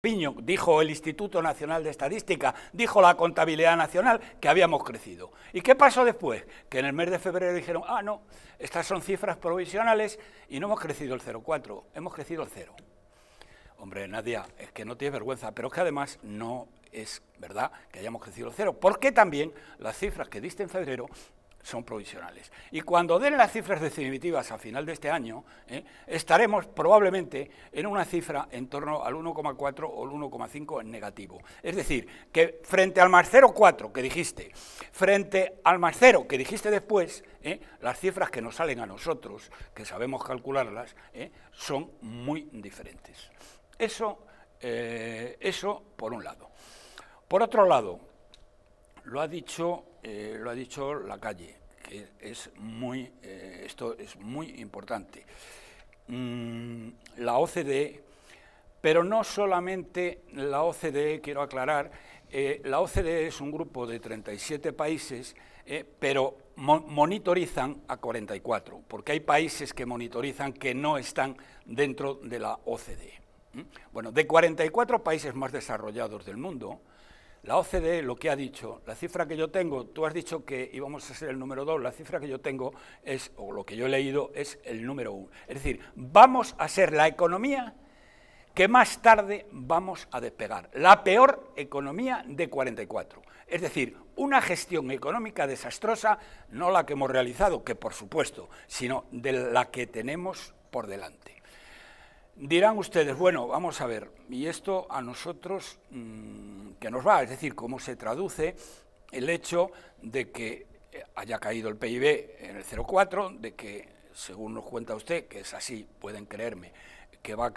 Piño, dijo el Instituto Nacional de Estadística, dijo la Contabilidad Nacional que habíamos crecido. ¿Y qué pasó después? Que en el mes de febrero dijeron, ah, no, estas son cifras provisionales y no hemos crecido el 0,4, hemos crecido el 0. Hombre, Nadia, es que no tienes vergüenza, pero es que además no es verdad que hayamos crecido el 0, porque también las cifras que diste en febrero son provisionales. Y cuando den las cifras definitivas a final de este año, ¿eh? estaremos probablemente en una cifra en torno al 1,4 o el 1,5 en negativo. Es decir, que frente al más 0,4 que dijiste, frente al más 0 que dijiste después, ¿eh? las cifras que nos salen a nosotros, que sabemos calcularlas, ¿eh? son muy diferentes. Eso, eso por un lado. Por otro lado, lo ha dicho eh, lo ha dicho la calle, que es muy, eh, esto es muy importante. Mm, la OCDE, pero no solamente la OCDE, quiero aclarar, eh, la OCDE es un grupo de 37 países, pero monitorizan a 44, porque hay países que monitorizan que no están dentro de la OCDE. Bueno, de 44 países más desarrollados del mundo, la OCDE lo que ha dicho, la cifra que yo tengo, tú has dicho que íbamos a ser el número dos, la cifra que yo tengo es, o lo que yo he leído, es el número uno. Es decir, vamos a ser la economía que más tarde vamos a despegar. La peor economía de 44. Es decir, una gestión económica desastrosa, no la que hemos realizado, que por supuesto, sino de la que tenemos por delante. Dirán ustedes, bueno, vamos a ver, y esto a nosotros, mm, que ¿qué nos va? Es decir, ¿cómo se traduce el hecho de que eh, haya caído el PIB en el 0,4, de que, según nos cuenta usted, que es así, pueden creerme, que va a